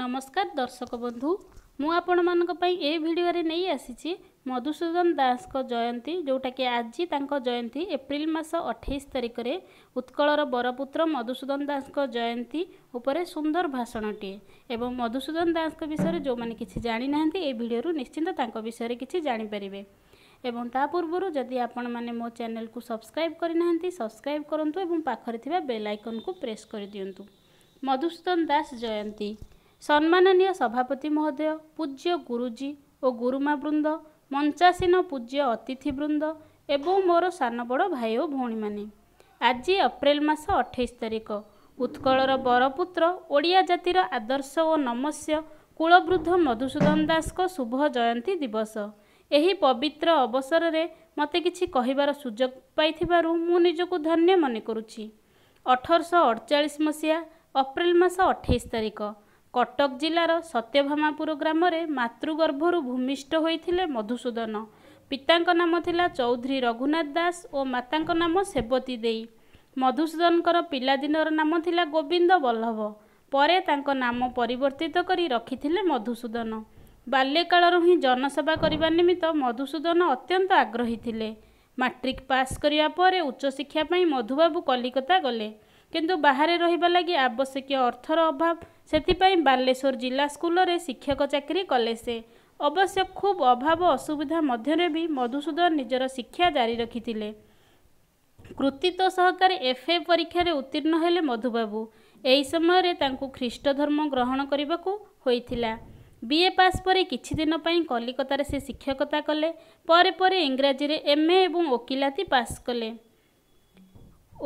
ନମସ୍କାର ଦର୍ଶକ ବନ୍ଧୁ ମୁଁ ଆପଣମାନଙ୍କ ପାଇଁ ଏହି ଭିଡ଼ିଓରେ ନେଇ ଆସିଛି ମଧୁସୂଦନ ଦାସଙ୍କ ଜୟନ୍ତୀ ଯେଉଁଟାକି ଆଜି ତାଙ୍କ ଜୟନ୍ତୀ ଏପ୍ରିଲ ମାସ ଅଠେଇଶ ତାରିଖରେ ଉତ୍କଳର ବରପୁତ୍ର ମଧୁସୂଦନ ଦାସଙ୍କ ଜୟନ୍ତୀ ଉପରେ ସୁନ୍ଦର ଭାଷଣଟିଏ ଏବଂ ମଧୁସୂଦନ ଦାସଙ୍କ ବିଷୟରେ ଯେଉଁମାନେ କିଛି ଜାଣିନାହାନ୍ତି ଏହି ଭିଡ଼ିଓରୁ ନିଶ୍ଚିନ୍ତ ତାଙ୍କ ବିଷୟରେ କିଛି ଜାଣିପାରିବେ ଏବଂ ତା ପୂର୍ବରୁ ଯଦି ଆପଣମାନେ ମୋ ଚ୍ୟାନେଲକୁ ସବସ୍କ୍ରାଇବ୍ କରିନାହାନ୍ତି ସବସ୍କ୍ରାଇବ୍ କରନ୍ତୁ ଏବଂ ପାଖରେ ଥିବା ବେଲ୍ ଆଇକନ୍କୁ ପ୍ରେସ୍ କରିଦିଅନ୍ତୁ ମଧୁସୂଦନ ଦାସ ଜୟନ୍ତୀ ସମ୍ମାନନୀୟ ସଭାପତି ମହୋଦୟ ପୂଜ୍ୟ ଗୁରୁଜୀ ଓ ଗୁରୁମା ବୃନ୍ଦ ମଞ୍ଚାସୀନ ପୂଜ୍ୟ ଅତିଥି ବୃନ୍ଦ ଏବଂ ମୋର ସାନ ବଡ଼ ଭାଇ ଓ ଭଉଣୀମାନେ ଆଜି ଅପ୍ରେଲ ମାସ ଅଠେଇଶ ତାରିଖ ଉତ୍କଳର ବରପୁତ୍ର ଓଡ଼ିଆ ଜାତିର ଆଦର୍ଶ ଓ ନମସ୍ୟ କୁଳବୃଦ୍ଧ ମଧୁସୂଦନ ଦାସଙ୍କ ଶୁଭ ଜୟନ୍ତୀ ଦିବସ ଏହି ପବିତ୍ର ଅବସରରେ ମୋତେ କିଛି କହିବାର ସୁଯୋଗ ପାଇଥିବାରୁ ମୁଁ ନିଜକୁ ଧନ୍ୟ ମନେ କରୁଛି ଅଠରଶହ ଅଠଚାଳିଶ ମସିହା ଅପ୍ରେଲ ମାସ ଅଠେଇଶ ତାରିଖ କଟକ ଜିଲ୍ଲାର ସତ୍ୟଭାମାପୁର ଗ୍ରାମରେ ମାତୃଗର୍ଭରୁ ଭୂମିଷ୍ଠ ହୋଇଥିଲେ ମଧୁସୂଦନ ପିତାଙ୍କ ନାମ ଥିଲା ଚୌଧୁରୀ ରଘୁନାଥ ଦାସ ଓ ମାତାଙ୍କ ନାମ ସେବତୀ ଦେଇ ମଧୁସୂଦନଙ୍କର ପିଲାଦିନର ନାମ ଥିଲା ଗୋବିନ୍ଦ ବଲ୍ଲଭ ପରେ ତାଙ୍କ ନାମ ପରିବର୍ତ୍ତିତ କରି ରଖିଥିଲେ ମଧୁସୂଦନ ବାଲ୍ୟକାଳରୁ ହିଁ ଜନସେବା କରିବା ନିମିତ୍ତ ମଧୁସୂଦନ ଅତ୍ୟନ୍ତ ଆଗ୍ରହୀ ଥିଲେ ମାଟ୍ରିକ୍ ପାସ୍ କରିବା ପରେ ଉଚ୍ଚଶିକ୍ଷା ପାଇଁ ମଧୁବାବୁ କଲିକତା ଗଲେ କିନ୍ତୁ ବାହାରେ ରହିବା ଲାଗି ଆବଶ୍ୟକୀୟ ଅର୍ଥର ଅଭାବ ସେଥିପାଇଁ ବାଲେଶ୍ୱର ଜିଲ୍ଲା ସ୍କୁଲରେ ଶିକ୍ଷକ ଚାକିରି କଲେ ସେ ଅବଶ୍ୟ ଖୁବ୍ ଅଭାବ ଅସୁବିଧା ମଧ୍ୟରେ ବି ମଧୁସୂଦନ ନିଜର ଶିକ୍ଷା ଜାରି ରଖିଥିଲେ କୃତିତ୍ୱ ସହକାରେ ଏଫ୍ଏ ପରୀକ୍ଷାରେ ଉତ୍ତୀର୍ଣ୍ଣ ହେଲେ ମଧୁବାବୁ ଏହି ସମୟରେ ତାଙ୍କୁ ଖ୍ରୀଷ୍ଟ ଧର୍ମ ଗ୍ରହଣ କରିବାକୁ ହୋଇଥିଲା ବିଏ ପାସ୍ ପରେ କିଛି ଦିନ ପାଇଁ କଲିକତାରେ ସେ ଶିକ୍ଷକତା କଲେ ପରେ ପରେ ଇଂରାଜୀରେ ଏମ୍ଏ ଏବଂ ଓକିଲାତି ପାସ୍ କଲେ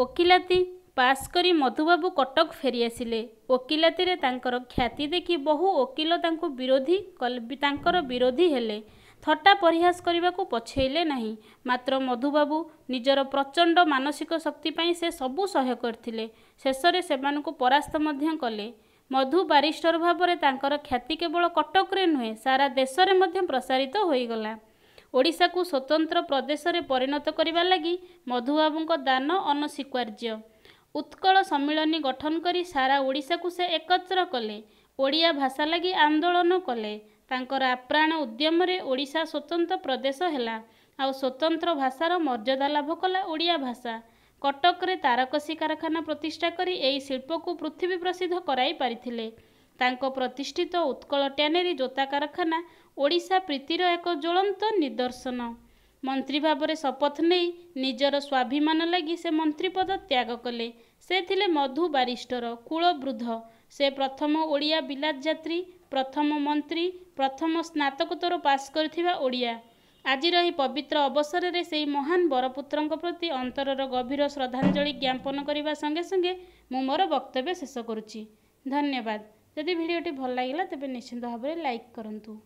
ଓକିଲାତି ପାସ୍ କରି ମଧୁବାବୁ କଟକ ଫେରିଆସିଲେ ଓକିଲାତିରେ ତାଙ୍କର ଖ୍ୟାତି ଦେଖି ବହୁ ଓକିଲ ତାଙ୍କୁ ବିରୋଧୀ ତାଙ୍କର ବିରୋଧୀ ହେଲେ ଥଟ୍ଟା ପରିହାସ କରିବାକୁ ପଛେଇଲେ ନାହିଁ ମାତ୍ର ମଧୁବାବୁ ନିଜର ପ୍ରଚଣ୍ଡ ମାନସିକ ଶକ୍ତି ପାଇଁ ସେ ସବୁ ସହ୍ୟ କରିଥିଲେ ଶେଷରେ ସେମାନଙ୍କୁ ପରାସ୍ତ ମଧ୍ୟ କଲେ ମଧୁ ବାରିଷ୍ଟର ଭାବରେ ତାଙ୍କର ଖ୍ୟାତି କେବଳ କଟକରେ ନୁହେଁ ସାରା ଦେଶରେ ମଧ୍ୟ ପ୍ରସାରିତ ହୋଇଗଲା ଓଡ଼ିଶାକୁ ସ୍ୱତନ୍ତ୍ର ପ୍ରଦେଶରେ ପରିଣତ କରିବା ଲାଗି ମଧୁବାବୁଙ୍କ ଦାନ ଅନସ୍ୱୀକାର୍ଯ୍ୟ ଉତ୍କଳ ସମ୍ମିଳନୀ ଗଠନ କରି ସାରା ଓଡ଼ିଶାକୁ ସେ ଏକତ୍ର କଲେ ଓଡ଼ିଆ ଭାଷା ଲାଗି ଆନ୍ଦୋଳନ କଲେ ତାଙ୍କର ଆପ୍ରାଣ ଉଦ୍ୟମରେ ଓଡ଼ିଶା ସ୍ୱତନ୍ତ୍ର ପ୍ରଦେଶ ହେଲା ଆଉ ସ୍ୱତନ୍ତ୍ର ଭାଷାର ମର୍ଯ୍ୟାଦା ଲାଭ କଲା ଓଡ଼ିଆ ଭାଷା କଟକରେ ତାରକସୀ କାରଖାନା ପ୍ରତିଷ୍ଠା କରି ଏହି ଶିଳ୍ପକୁ ପୃଥିବୀ ପ୍ରସିଦ୍ଧ କରାଇ ପାରିଥିଲେ ତାଙ୍କ ପ୍ରତିଷ୍ଠିତ ଉତ୍କଳ ଟ୍ୟାନେରୀ ଜୋତା କାରଖାନା ଓଡ଼ିଶା ପ୍ରୀତିର ଏକ ଜ୍ୱଳନ୍ତ ନିଦର୍ଶନ ମନ୍ତ୍ରୀ ଭାବରେ ଶପଥ ନେଇ ନିଜର ସ୍ୱାଭିମାନ ଲାଗି ସେ ମନ୍ତ୍ରୀ ପଦ ତ୍ୟାଗ କଲେ ସେ ଥିଲେ ମଧୁ ବାରିଷ୍ଟର ବୃଦ୍ଧ ସେ ପ୍ରଥମ ଓଡ଼ିଆ ବିଲାତ ଯାତ୍ରୀ ପ୍ରଥମ ମନ୍ତ୍ରୀ ପ୍ରଥମ ସ୍ନାତକୋତ୍ତର ପାସ୍ କରିଥିବା ଓଡ଼ିଆ ଆଜିର ଏହି ପବିତ୍ର ଅବସରରେ ସେହି ମହାନ ବରପୁତ୍ରଙ୍କ ପ୍ରତି ଅନ୍ତରର ଗଭୀର ଶ୍ରଦ୍ଧାଞ୍ଜଳି ଜ୍ଞାପନ କରିବା ସଙ୍ଗେ ସଙ୍ଗେ ମୁଁ ମୋର ବକ୍ତବ୍ୟ ଶେଷ କରୁଛି ଧନ୍ୟବାଦ ଯଦି ଭିଡ଼ିଓଟି ଭଲ ଲାଗିଲା ତେବେ ନିଶ୍ଚିନ୍ତ ଭାବରେ ଲାଇକ୍ କରନ୍ତୁ